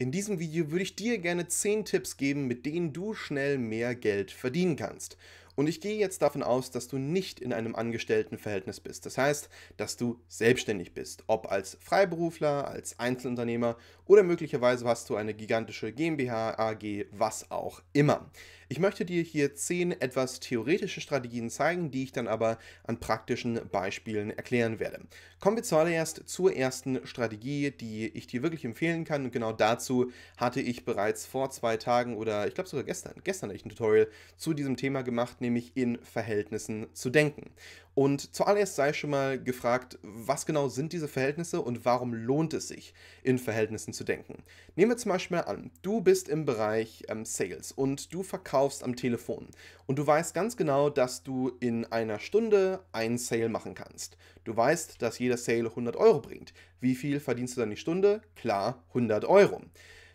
In diesem Video würde ich dir gerne 10 Tipps geben, mit denen du schnell mehr Geld verdienen kannst. Und ich gehe jetzt davon aus, dass du nicht in einem Angestelltenverhältnis bist. Das heißt, dass du selbstständig bist, ob als Freiberufler, als Einzelunternehmer oder möglicherweise hast du eine gigantische GmbH, AG, was auch immer. Ich möchte dir hier zehn etwas theoretische Strategien zeigen, die ich dann aber an praktischen Beispielen erklären werde. Kommen wir zuallererst zur ersten Strategie, die ich dir wirklich empfehlen kann. Und genau dazu hatte ich bereits vor zwei Tagen oder ich glaube sogar gestern, gestern ich ein Tutorial zu diesem Thema gemacht, nämlich in Verhältnissen zu denken. Und zuallererst sei schon mal gefragt, was genau sind diese Verhältnisse und warum lohnt es sich, in Verhältnissen zu denken. Nehmen wir zum Beispiel an, du bist im Bereich ähm, Sales und du verkaufst verkaufst am Telefon und du weißt ganz genau, dass du in einer Stunde einen Sale machen kannst. Du weißt, dass jeder Sale 100 Euro bringt. Wie viel verdienst du dann die Stunde? Klar, 100 Euro.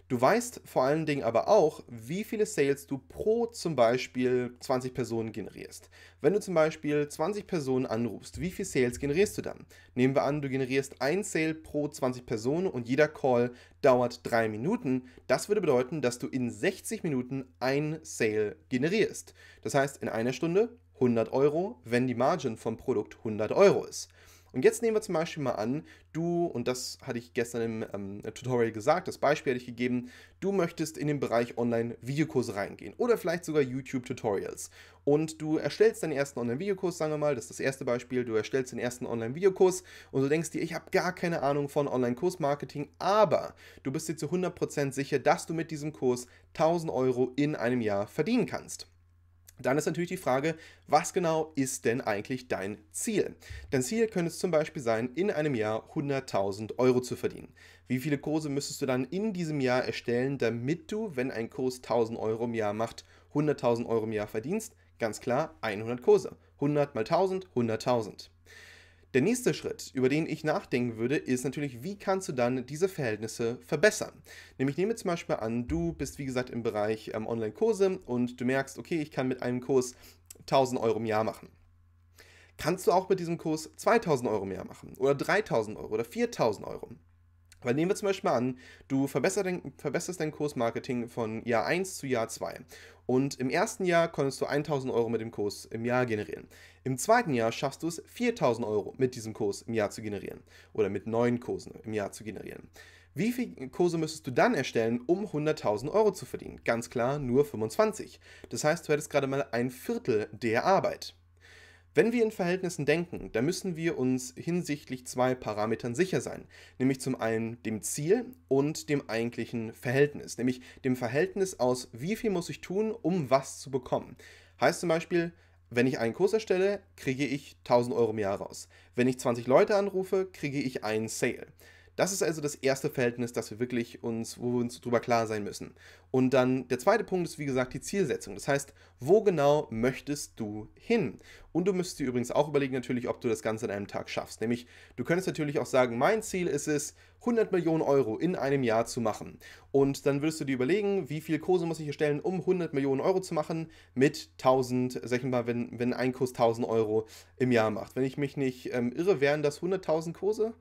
Du weißt vor allen Dingen aber auch, wie viele Sales du pro zum Beispiel 20 Personen generierst. Wenn du zum Beispiel 20 Personen anrufst, wie viele Sales generierst du dann? Nehmen wir an, du generierst ein Sale pro 20 Personen und jeder Call dauert 3 Minuten. Das würde bedeuten, dass du in 60 Minuten ein Sale generierst. Das heißt, in einer Stunde 100 Euro, wenn die Margin vom Produkt 100 Euro ist. Und jetzt nehmen wir zum Beispiel mal an, du, und das hatte ich gestern im ähm, Tutorial gesagt, das Beispiel hatte ich gegeben, du möchtest in den Bereich Online-Videokurse reingehen oder vielleicht sogar YouTube-Tutorials. Und du erstellst deinen ersten Online-Videokurs, sagen wir mal, das ist das erste Beispiel, du erstellst den ersten Online-Videokurs und du denkst dir, ich habe gar keine Ahnung von online kurs marketing aber du bist dir zu 100% sicher, dass du mit diesem Kurs 1000 Euro in einem Jahr verdienen kannst. Dann ist natürlich die Frage, was genau ist denn eigentlich dein Ziel? Dein Ziel könnte es zum Beispiel sein, in einem Jahr 100.000 Euro zu verdienen. Wie viele Kurse müsstest du dann in diesem Jahr erstellen, damit du, wenn ein Kurs 1.000 Euro im Jahr macht, 100.000 Euro im Jahr verdienst? Ganz klar, 100 Kurse. 100 mal 1.000, 100.000. Der nächste Schritt, über den ich nachdenken würde, ist natürlich, wie kannst du dann diese Verhältnisse verbessern? Nämlich nehme zum Beispiel an, du bist wie gesagt im Bereich ähm, Online-Kurse und du merkst, okay, ich kann mit einem Kurs 1000 Euro im Jahr machen kannst du auch mit diesem Kurs 2000 Euro mehr machen oder 3000 Euro oder 4000 Euro. Weil nehmen wir zum Beispiel an, du verbesserst dein Kursmarketing von Jahr 1 zu Jahr 2 und im ersten Jahr konntest du 1000 Euro mit dem Kurs im Jahr generieren. Im zweiten Jahr schaffst du es, 4000 Euro mit diesem Kurs im Jahr zu generieren oder mit neuen Kursen im Jahr zu generieren. Wie viele Kurse müsstest du dann erstellen, um 100.000 Euro zu verdienen? Ganz klar, nur 25. Das heißt, du hättest gerade mal ein Viertel der Arbeit. Wenn wir in Verhältnissen denken, dann müssen wir uns hinsichtlich zwei Parametern sicher sein, nämlich zum einen dem Ziel und dem eigentlichen Verhältnis, nämlich dem Verhältnis aus, wie viel muss ich tun, um was zu bekommen. Heißt zum Beispiel, wenn ich einen Kurs erstelle, kriege ich 1000 Euro im Jahr raus. Wenn ich 20 Leute anrufe, kriege ich einen Sale. Das ist also das erste Verhältnis, das wir wirklich uns, wo wir uns drüber klar sein müssen. Und dann der zweite Punkt ist, wie gesagt, die Zielsetzung. Das heißt, wo genau möchtest du hin? Und du müsstest dir übrigens auch überlegen, natürlich, ob du das Ganze an einem Tag schaffst. Nämlich, du könntest natürlich auch sagen, mein Ziel ist es, 100 Millionen Euro in einem Jahr zu machen. Und dann würdest du dir überlegen, wie viele Kurse muss ich erstellen, um 100 Millionen Euro zu machen, mit 1000, sag ich mal, wenn, wenn ein Kurs 1000 Euro im Jahr macht. Wenn ich mich nicht ähm, irre, wären das 100.000 Kurse?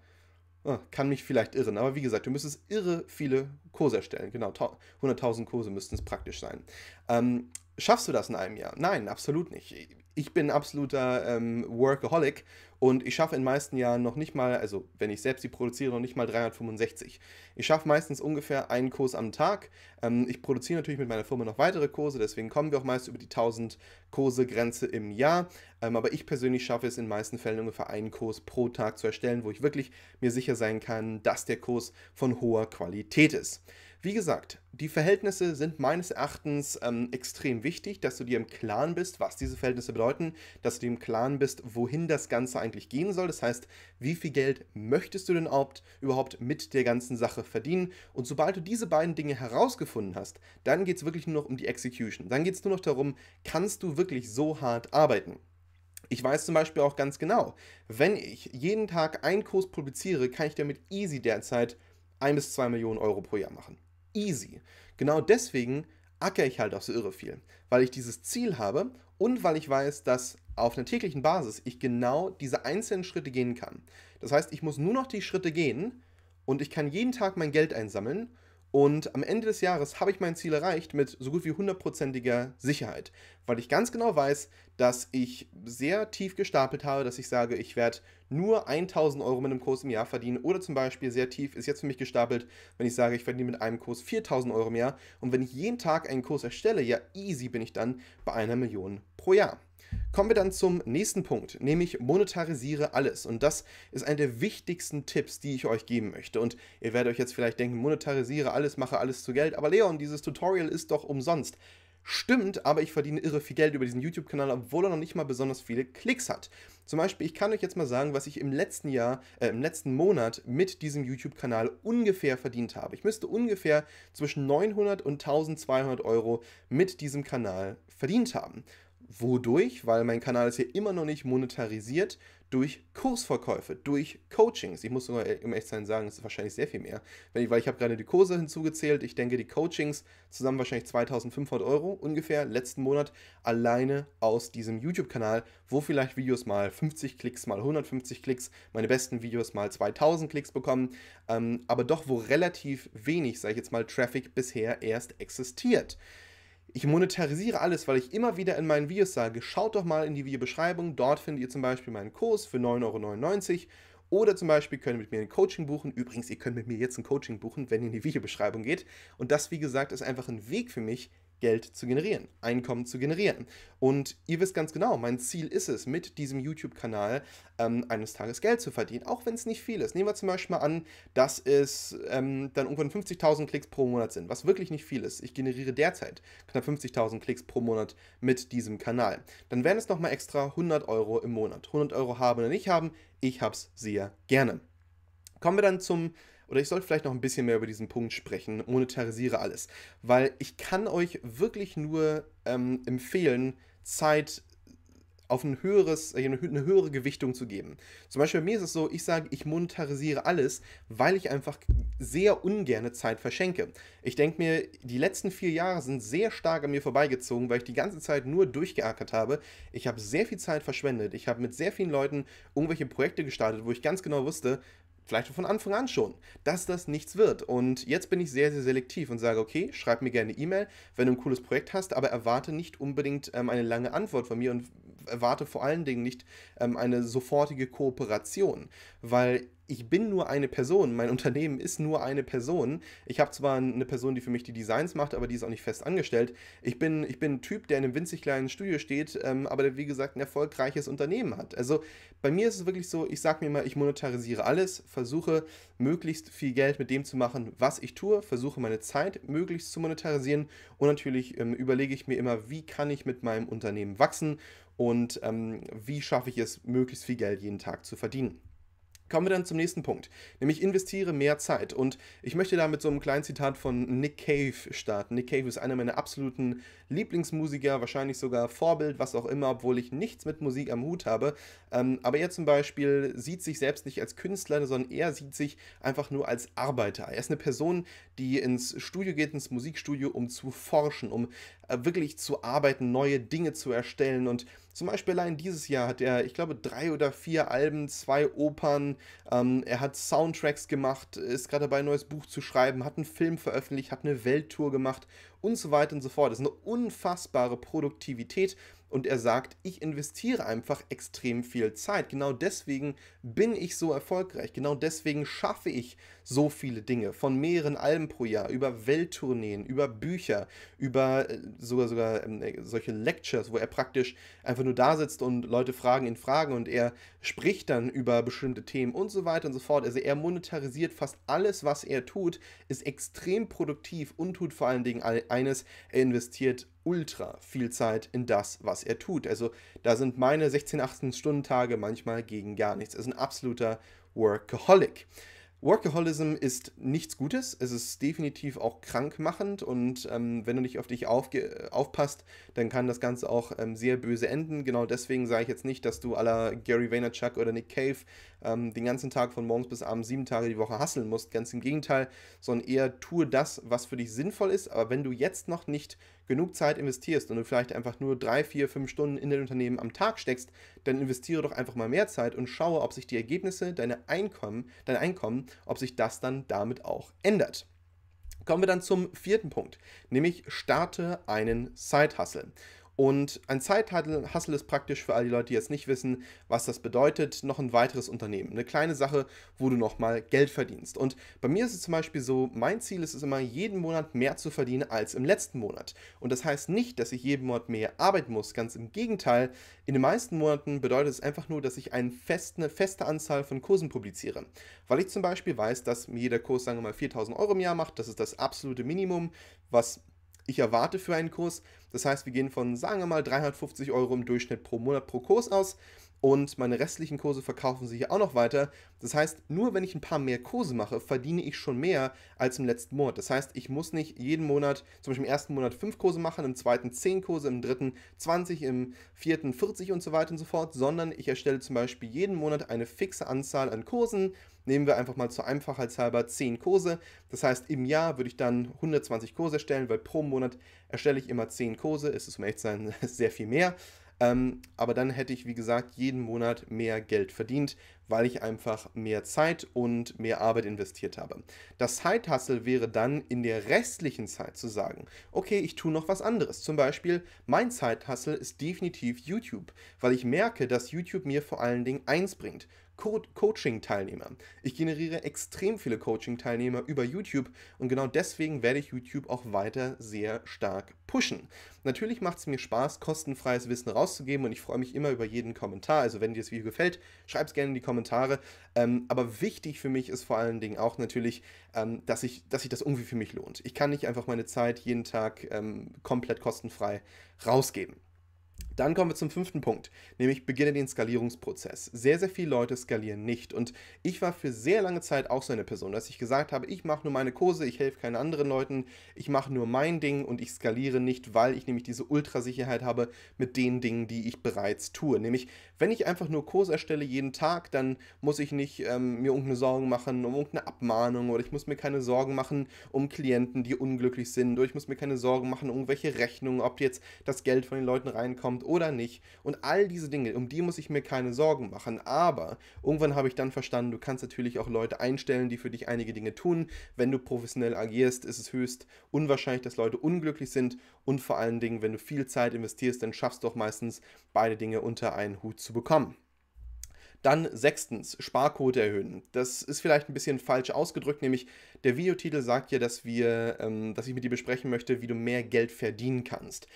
Ah, kann mich vielleicht irren, aber wie gesagt, du müsstest irre viele Kurse erstellen. Genau, 100.000 Kurse müssten es praktisch sein. Ähm, schaffst du das in einem Jahr? Nein, absolut nicht. Ich bin ein absoluter ähm, Workaholic und ich schaffe in den meisten Jahren noch nicht mal, also wenn ich selbst die produziere, noch nicht mal 365. Ich schaffe meistens ungefähr einen Kurs am Tag. Ähm, ich produziere natürlich mit meiner Firma noch weitere Kurse, deswegen kommen wir auch meist über die 1000 Kurse-Grenze im Jahr. Ähm, aber ich persönlich schaffe es in den meisten Fällen ungefähr einen Kurs pro Tag zu erstellen, wo ich wirklich mir sicher sein kann, dass der Kurs von hoher Qualität ist. Wie gesagt, die Verhältnisse sind meines Erachtens ähm, extrem wichtig, dass du dir im Klaren bist, was diese Verhältnisse bedeuten, dass du dir im Klaren bist, wohin das Ganze eigentlich gehen soll. Das heißt, wie viel Geld möchtest du denn überhaupt mit der ganzen Sache verdienen? Und sobald du diese beiden Dinge herausgefunden hast, dann geht es wirklich nur noch um die Execution. Dann geht es nur noch darum, kannst du wirklich so hart arbeiten? Ich weiß zum Beispiel auch ganz genau, wenn ich jeden Tag einen Kurs publiziere, kann ich damit easy derzeit 1 bis 2 Millionen Euro pro Jahr machen easy. Genau deswegen ackere ich halt auch so irre viel, weil ich dieses Ziel habe und weil ich weiß, dass auf einer täglichen Basis ich genau diese einzelnen Schritte gehen kann. Das heißt, ich muss nur noch die Schritte gehen und ich kann jeden Tag mein Geld einsammeln und am Ende des Jahres habe ich mein Ziel erreicht mit so gut wie hundertprozentiger Sicherheit, weil ich ganz genau weiß, dass ich sehr tief gestapelt habe, dass ich sage, ich werde nur 1000 Euro mit einem Kurs im Jahr verdienen oder zum Beispiel sehr tief ist jetzt für mich gestapelt, wenn ich sage, ich verdiene mit einem Kurs 4000 Euro im Jahr und wenn ich jeden Tag einen Kurs erstelle, ja easy bin ich dann bei einer Million pro Jahr. Kommen wir dann zum nächsten Punkt, nämlich monetarisiere alles. Und das ist einer der wichtigsten Tipps, die ich euch geben möchte. Und ihr werdet euch jetzt vielleicht denken, monetarisiere alles, mache alles zu Geld. Aber Leon, dieses Tutorial ist doch umsonst. Stimmt, aber ich verdiene irre viel Geld über diesen YouTube-Kanal, obwohl er noch nicht mal besonders viele Klicks hat. Zum Beispiel, ich kann euch jetzt mal sagen, was ich im letzten Jahr, äh, im letzten Monat mit diesem YouTube-Kanal ungefähr verdient habe. Ich müsste ungefähr zwischen 900 und 1200 Euro mit diesem Kanal verdient haben. Wodurch? Weil mein Kanal ist hier immer noch nicht monetarisiert durch Kursverkäufe, durch Coachings. Ich muss sogar im Echtsein sagen, es ist wahrscheinlich sehr viel mehr. Ich, weil ich habe gerade die Kurse hinzugezählt. Ich denke, die Coachings zusammen wahrscheinlich 2500 Euro ungefähr letzten Monat alleine aus diesem YouTube-Kanal, wo vielleicht Videos mal 50 Klicks, mal 150 Klicks, meine besten Videos mal 2000 Klicks bekommen, ähm, aber doch wo relativ wenig, sage ich jetzt mal, Traffic bisher erst existiert. Ich monetarisiere alles, weil ich immer wieder in meinen Videos sage, schaut doch mal in die Videobeschreibung, dort findet ihr zum Beispiel meinen Kurs für 9,99 Euro oder zum Beispiel könnt ihr mit mir ein Coaching buchen. Übrigens, ihr könnt mit mir jetzt ein Coaching buchen, wenn ihr in die Videobeschreibung geht. Und das, wie gesagt, ist einfach ein Weg für mich, Geld zu generieren, Einkommen zu generieren. Und ihr wisst ganz genau, mein Ziel ist es, mit diesem YouTube-Kanal ähm, eines Tages Geld zu verdienen, auch wenn es nicht viel ist. Nehmen wir zum Beispiel mal an, dass es ähm, dann ungefähr 50.000 Klicks pro Monat sind, was wirklich nicht viel ist. Ich generiere derzeit knapp 50.000 Klicks pro Monat mit diesem Kanal. Dann wären es nochmal extra 100 Euro im Monat. 100 Euro haben oder nicht haben, ich hab's sehr gerne. Kommen wir dann zum oder ich sollte vielleicht noch ein bisschen mehr über diesen Punkt sprechen, monetarisiere alles. Weil ich kann euch wirklich nur ähm, empfehlen, Zeit auf ein höheres, äh, eine höhere Gewichtung zu geben. Zum Beispiel bei mir ist es so, ich sage, ich monetarisiere alles, weil ich einfach sehr ungerne Zeit verschenke. Ich denke mir, die letzten vier Jahre sind sehr stark an mir vorbeigezogen, weil ich die ganze Zeit nur durchgeackert habe. Ich habe sehr viel Zeit verschwendet. Ich habe mit sehr vielen Leuten irgendwelche Projekte gestartet, wo ich ganz genau wusste, vielleicht von Anfang an schon, dass das nichts wird. Und jetzt bin ich sehr, sehr selektiv und sage, okay, schreib mir gerne E-Mail, wenn du ein cooles Projekt hast, aber erwarte nicht unbedingt ähm, eine lange Antwort von mir und erwarte vor allen Dingen nicht ähm, eine sofortige Kooperation, weil ich bin nur eine Person, mein Unternehmen ist nur eine Person. Ich habe zwar eine Person, die für mich die Designs macht, aber die ist auch nicht fest angestellt. Ich bin, ich bin ein Typ, der in einem winzig kleinen Studio steht, ähm, aber der, wie gesagt, ein erfolgreiches Unternehmen hat. Also bei mir ist es wirklich so, ich sage mir immer, ich monetarisiere alles, versuche möglichst viel Geld mit dem zu machen, was ich tue, versuche meine Zeit möglichst zu monetarisieren und natürlich ähm, überlege ich mir immer, wie kann ich mit meinem Unternehmen wachsen und ähm, wie schaffe ich es, möglichst viel Geld jeden Tag zu verdienen kommen wir dann zum nächsten Punkt, nämlich investiere mehr Zeit. Und ich möchte da mit so einem kleinen Zitat von Nick Cave starten. Nick Cave ist einer meiner absoluten Lieblingsmusiker, wahrscheinlich sogar Vorbild, was auch immer, obwohl ich nichts mit Musik am Hut habe. Ähm, aber er zum Beispiel sieht sich selbst nicht als Künstler, sondern er sieht sich einfach nur als Arbeiter. Er ist eine Person, die ins Studio geht, ins Musikstudio, um zu forschen, um äh, wirklich zu arbeiten, neue Dinge zu erstellen. Und zum Beispiel allein dieses Jahr hat er, ich glaube, drei oder vier Alben, zwei Opern, ähm, er hat Soundtracks gemacht, ist gerade dabei, ein neues Buch zu schreiben, hat einen Film veröffentlicht, hat eine Welttour gemacht und so weiter und so fort. Das ist eine unfassbare Produktivität und er sagt, ich investiere einfach extrem viel Zeit. Genau deswegen bin ich so erfolgreich, genau deswegen schaffe ich so viele Dinge. Von mehreren Alben pro Jahr, über Welttourneen, über Bücher, über äh, sogar sogar ähm, äh, solche Lectures, wo er praktisch einfach nur da sitzt und Leute fragen ihn Fragen und er spricht dann über bestimmte Themen und so weiter und so fort. Also er monetarisiert fast alles, was er tut, ist extrem produktiv und tut vor allen Dingen eines, er investiert ultra viel Zeit in das, was er tut. Also da sind meine 16, 18 Stunden Tage manchmal gegen gar nichts. Er ist ein absoluter Workaholic. Workaholism ist nichts Gutes, es ist definitiv auch krankmachend und ähm, wenn du nicht auf dich äh, aufpasst, dann kann das Ganze auch ähm, sehr böse enden. Genau deswegen sage ich jetzt nicht, dass du aller Gary Vaynerchuk oder Nick Cave ähm, den ganzen Tag von morgens bis abends sieben Tage die Woche hasseln musst. Ganz im Gegenteil, sondern eher tue das, was für dich sinnvoll ist. Aber wenn du jetzt noch nicht genug Zeit investierst und du vielleicht einfach nur drei, vier, fünf Stunden in dein Unternehmen am Tag steckst, dann investiere doch einfach mal mehr Zeit und schaue, ob sich die Ergebnisse, deine Einkommen, dein Einkommen, ob sich das dann damit auch ändert. Kommen wir dann zum vierten Punkt, nämlich starte einen Side-Hustle. Und ein side ist praktisch für all die Leute, die jetzt nicht wissen, was das bedeutet, noch ein weiteres Unternehmen. Eine kleine Sache, wo du nochmal Geld verdienst. Und bei mir ist es zum Beispiel so, mein Ziel ist es immer, jeden Monat mehr zu verdienen als im letzten Monat. Und das heißt nicht, dass ich jeden Monat mehr arbeiten muss. Ganz im Gegenteil, in den meisten Monaten bedeutet es einfach nur, dass ich eine feste Anzahl von Kursen publiziere. Weil ich zum Beispiel weiß, dass mir jeder Kurs, sagen wir mal, 4000 Euro im Jahr macht. Das ist das absolute Minimum, was ich erwarte für einen Kurs. Das heißt, wir gehen von, sagen wir mal, 350 Euro im Durchschnitt pro Monat pro Kurs aus und meine restlichen Kurse verkaufen sich ja auch noch weiter. Das heißt, nur wenn ich ein paar mehr Kurse mache, verdiene ich schon mehr als im letzten Monat. Das heißt, ich muss nicht jeden Monat, zum Beispiel im ersten Monat fünf Kurse machen, im zweiten zehn Kurse, im dritten 20, im vierten 40 und so weiter und so fort, sondern ich erstelle zum Beispiel jeden Monat eine fixe Anzahl an Kursen. Nehmen wir einfach mal zur Einfachheit halber 10 Kurse. Das heißt, im Jahr würde ich dann 120 Kurse erstellen, weil pro Monat erstelle ich immer 10 Kurse. Es ist um echt sein sehr viel mehr. Ähm, aber dann hätte ich, wie gesagt, jeden Monat mehr Geld verdient, weil ich einfach mehr Zeit und mehr Arbeit investiert habe. Das Side-Hustle wäre dann in der restlichen Zeit zu sagen, okay, ich tue noch was anderes. Zum Beispiel, mein Side-Hustle ist definitiv YouTube, weil ich merke, dass YouTube mir vor allen Dingen eins bringt. Co Coaching-Teilnehmer. Ich generiere extrem viele Coaching-Teilnehmer über YouTube und genau deswegen werde ich YouTube auch weiter sehr stark pushen. Natürlich macht es mir Spaß, kostenfreies Wissen rauszugeben und ich freue mich immer über jeden Kommentar. Also wenn dir das Video gefällt, schreib es gerne in die Kommentare. Ähm, aber wichtig für mich ist vor allen Dingen auch natürlich, ähm, dass, ich, dass sich das irgendwie für mich lohnt. Ich kann nicht einfach meine Zeit jeden Tag ähm, komplett kostenfrei rausgeben. Dann kommen wir zum fünften Punkt, nämlich beginne den Skalierungsprozess. Sehr, sehr viele Leute skalieren nicht. Und ich war für sehr lange Zeit auch so eine Person, dass ich gesagt habe, ich mache nur meine Kurse, ich helfe keinen anderen Leuten, ich mache nur mein Ding und ich skaliere nicht, weil ich nämlich diese Ultrasicherheit habe mit den Dingen, die ich bereits tue. Nämlich, wenn ich einfach nur Kurse erstelle jeden Tag, dann muss ich nicht ähm, mir irgendeine Sorgen machen um irgendeine Abmahnung oder ich muss mir keine Sorgen machen um Klienten, die unglücklich sind oder ich muss mir keine Sorgen machen um irgendwelche Rechnungen, ob jetzt das Geld von den Leuten reinkommt oder nicht. Und all diese Dinge, um die muss ich mir keine Sorgen machen. Aber irgendwann habe ich dann verstanden, du kannst natürlich auch Leute einstellen, die für dich einige Dinge tun. Wenn du professionell agierst, ist es höchst unwahrscheinlich, dass Leute unglücklich sind. Und vor allen Dingen, wenn du viel Zeit investierst, dann schaffst du auch meistens beide Dinge unter einen Hut zu bekommen. Dann sechstens, Sparquote erhöhen. Das ist vielleicht ein bisschen falsch ausgedrückt, nämlich der Videotitel sagt ja, dass wir, ähm, dass ich mit dir besprechen möchte, wie du mehr Geld verdienen kannst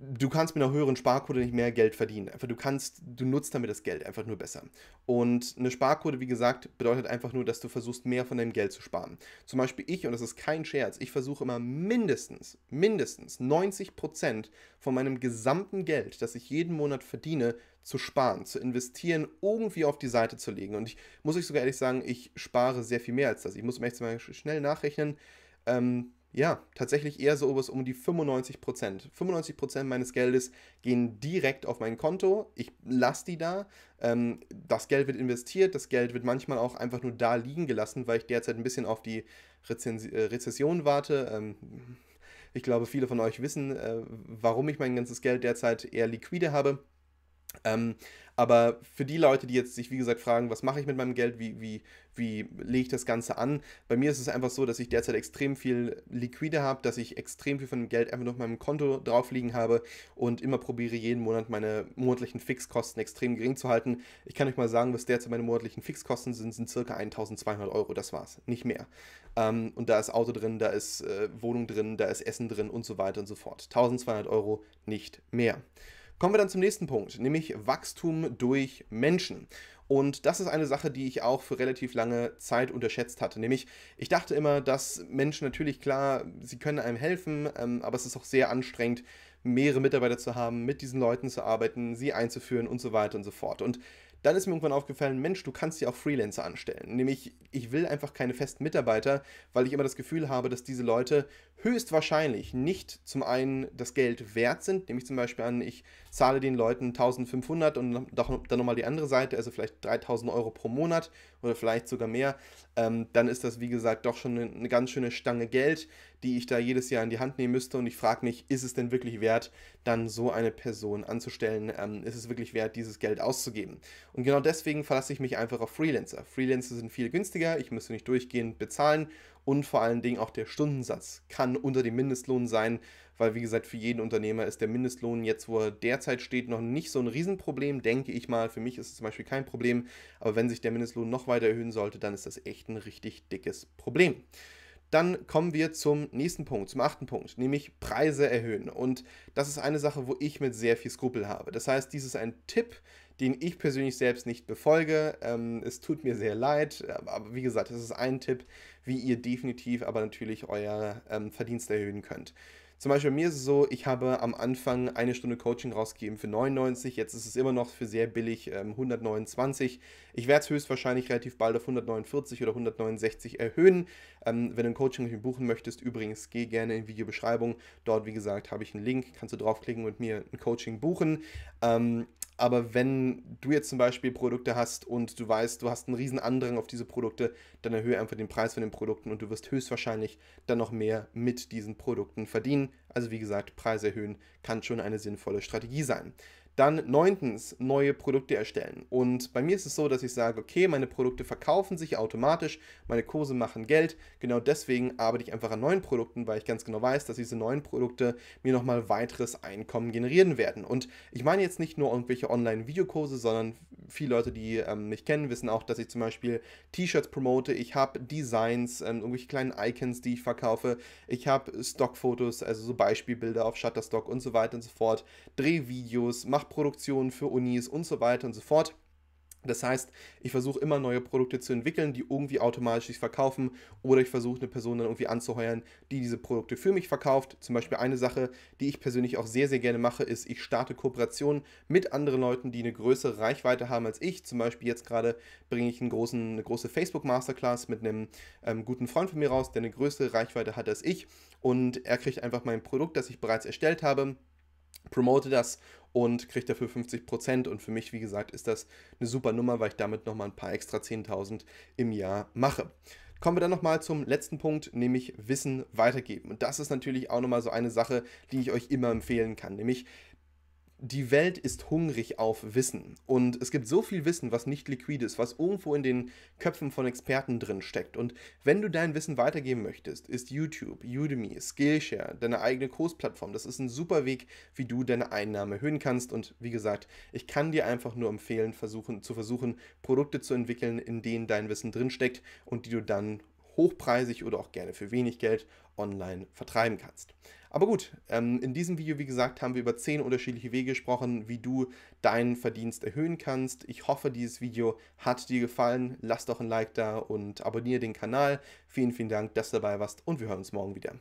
du kannst mit einer höheren Sparquote nicht mehr Geld verdienen. Einfach du kannst, du nutzt damit das Geld einfach nur besser. Und eine Sparquote, wie gesagt, bedeutet einfach nur, dass du versuchst, mehr von deinem Geld zu sparen. Zum Beispiel ich, und das ist kein Scherz, ich versuche immer mindestens, mindestens 90% von meinem gesamten Geld, das ich jeden Monat verdiene, zu sparen, zu investieren, irgendwie auf die Seite zu legen. Und ich muss euch sogar ehrlich sagen, ich spare sehr viel mehr als das. Ich muss mir echt mal schnell nachrechnen. Ähm, ja, tatsächlich eher so was um die 95 Prozent. 95 Prozent meines Geldes gehen direkt auf mein Konto. Ich lasse die da. Ähm, das Geld wird investiert. Das Geld wird manchmal auch einfach nur da liegen gelassen, weil ich derzeit ein bisschen auf die Rezensi äh, Rezession warte. Ähm, ich glaube, viele von euch wissen, äh, warum ich mein ganzes Geld derzeit eher liquide habe. Ähm, aber für die Leute, die jetzt sich, wie gesagt, fragen, was mache ich mit meinem Geld, wie, wie, wie lege ich das Ganze an, bei mir ist es einfach so, dass ich derzeit extrem viel Liquide habe, dass ich extrem viel von dem Geld einfach nur auf meinem Konto drauf liegen habe und immer probiere, jeden Monat meine monatlichen Fixkosten extrem gering zu halten. Ich kann euch mal sagen, was derzeit meine monatlichen Fixkosten sind, sind circa 1200 Euro, das war's, nicht mehr. Ähm, und da ist Auto drin, da ist äh, Wohnung drin, da ist Essen drin und so weiter und so fort. 1200 Euro, nicht mehr. Kommen wir dann zum nächsten Punkt, nämlich Wachstum durch Menschen. Und das ist eine Sache, die ich auch für relativ lange Zeit unterschätzt hatte. Nämlich, ich dachte immer, dass Menschen natürlich klar, sie können einem helfen, ähm, aber es ist auch sehr anstrengend, mehrere Mitarbeiter zu haben, mit diesen Leuten zu arbeiten, sie einzuführen und so weiter und so fort. Und dann ist mir irgendwann aufgefallen, Mensch, du kannst ja auch Freelancer anstellen. Nämlich, ich will einfach keine festen Mitarbeiter, weil ich immer das Gefühl habe, dass diese Leute höchstwahrscheinlich nicht zum einen das Geld wert sind. Nehme zum Beispiel an, ich zahle den Leuten 1500 und dann nochmal die andere Seite, also vielleicht 3000 Euro pro Monat oder vielleicht sogar mehr, ähm, dann ist das, wie gesagt, doch schon eine, eine ganz schöne Stange Geld, die ich da jedes Jahr in die Hand nehmen müsste. Und ich frage mich, ist es denn wirklich wert, dann so eine Person anzustellen? Ähm, ist es wirklich wert, dieses Geld auszugeben? Und genau deswegen verlasse ich mich einfach auf Freelancer. Freelancer sind viel günstiger, ich müsste nicht durchgehend bezahlen und vor allen Dingen auch der Stundensatz kann unter dem Mindestlohn sein, weil wie gesagt, für jeden Unternehmer ist der Mindestlohn jetzt, wo er derzeit steht, noch nicht so ein Riesenproblem, denke ich mal. Für mich ist es zum Beispiel kein Problem, aber wenn sich der Mindestlohn noch weiter erhöhen sollte, dann ist das echt ein richtig dickes Problem. Dann kommen wir zum nächsten Punkt, zum achten Punkt, nämlich Preise erhöhen. Und das ist eine Sache, wo ich mit sehr viel Skrupel habe. Das heißt, dies ist ein Tipp, den ich persönlich selbst nicht befolge. Ähm, es tut mir sehr leid, ähm, aber wie gesagt, es ist ein Tipp, wie ihr definitiv aber natürlich euer ähm, Verdienst erhöhen könnt. Zum Beispiel bei mir ist es so, ich habe am Anfang eine Stunde Coaching rausgegeben für 99, jetzt ist es immer noch für sehr billig ähm, 129. Ich werde es höchstwahrscheinlich relativ bald auf 149 oder 169 erhöhen, ähm, wenn du ein Coaching mit mir buchen möchtest, übrigens, geh gerne in die Videobeschreibung. Dort, wie gesagt, habe ich einen Link, kannst du draufklicken und mir ein Coaching buchen. Ähm, aber wenn du jetzt zum Beispiel Produkte hast und du weißt, du hast einen riesen Andrang auf diese Produkte, dann erhöhe einfach den Preis von den Produkten und du wirst höchstwahrscheinlich dann noch mehr mit diesen Produkten verdienen. Also wie gesagt, Preise erhöhen kann schon eine sinnvolle Strategie sein. Dann neuntens, neue Produkte erstellen. Und bei mir ist es so, dass ich sage, okay, meine Produkte verkaufen sich automatisch, meine Kurse machen Geld. Genau deswegen arbeite ich einfach an neuen Produkten, weil ich ganz genau weiß, dass diese neuen Produkte mir nochmal weiteres Einkommen generieren werden. Und ich meine jetzt nicht nur irgendwelche Online-Videokurse, sondern viele Leute, die ähm, mich kennen, wissen auch, dass ich zum Beispiel T-Shirts promote, ich habe Designs, ähm, irgendwelche kleinen Icons, die ich verkaufe, ich habe Stockfotos, also so Beispielbilder auf Shutterstock und so weiter und so fort, Drehvideos, mache Fachproduktionen für Unis und so weiter und so fort. Das heißt, ich versuche immer neue Produkte zu entwickeln, die irgendwie automatisch sich verkaufen oder ich versuche eine Person dann irgendwie anzuheuern, die diese Produkte für mich verkauft. Zum Beispiel eine Sache, die ich persönlich auch sehr, sehr gerne mache, ist, ich starte Kooperationen mit anderen Leuten, die eine größere Reichweite haben als ich. Zum Beispiel jetzt gerade bringe ich einen großen, eine große Facebook-Masterclass mit einem ähm, guten Freund von mir raus, der eine größere Reichweite hat als ich und er kriegt einfach mein Produkt, das ich bereits erstellt habe promote das und kriege dafür 50%. Und für mich, wie gesagt, ist das eine super Nummer, weil ich damit nochmal ein paar extra 10.000 im Jahr mache. Kommen wir dann nochmal zum letzten Punkt, nämlich Wissen weitergeben. Und das ist natürlich auch nochmal so eine Sache, die ich euch immer empfehlen kann, nämlich die Welt ist hungrig auf Wissen. Und es gibt so viel Wissen, was nicht liquid ist, was irgendwo in den Köpfen von Experten drin steckt. Und wenn du dein Wissen weitergeben möchtest, ist YouTube, Udemy, Skillshare, deine eigene Kursplattform, das ist ein super Weg, wie du deine Einnahmen erhöhen kannst. Und wie gesagt, ich kann dir einfach nur empfehlen, versuchen, zu versuchen, Produkte zu entwickeln, in denen dein Wissen drin steckt und die du dann hochpreisig oder auch gerne für wenig Geld online vertreiben kannst. Aber gut, ähm, in diesem Video, wie gesagt, haben wir über 10 unterschiedliche Wege gesprochen, wie du deinen Verdienst erhöhen kannst. Ich hoffe, dieses Video hat dir gefallen. Lass doch ein Like da und abonniere den Kanal. Vielen, vielen Dank, dass du dabei warst und wir hören uns morgen wieder.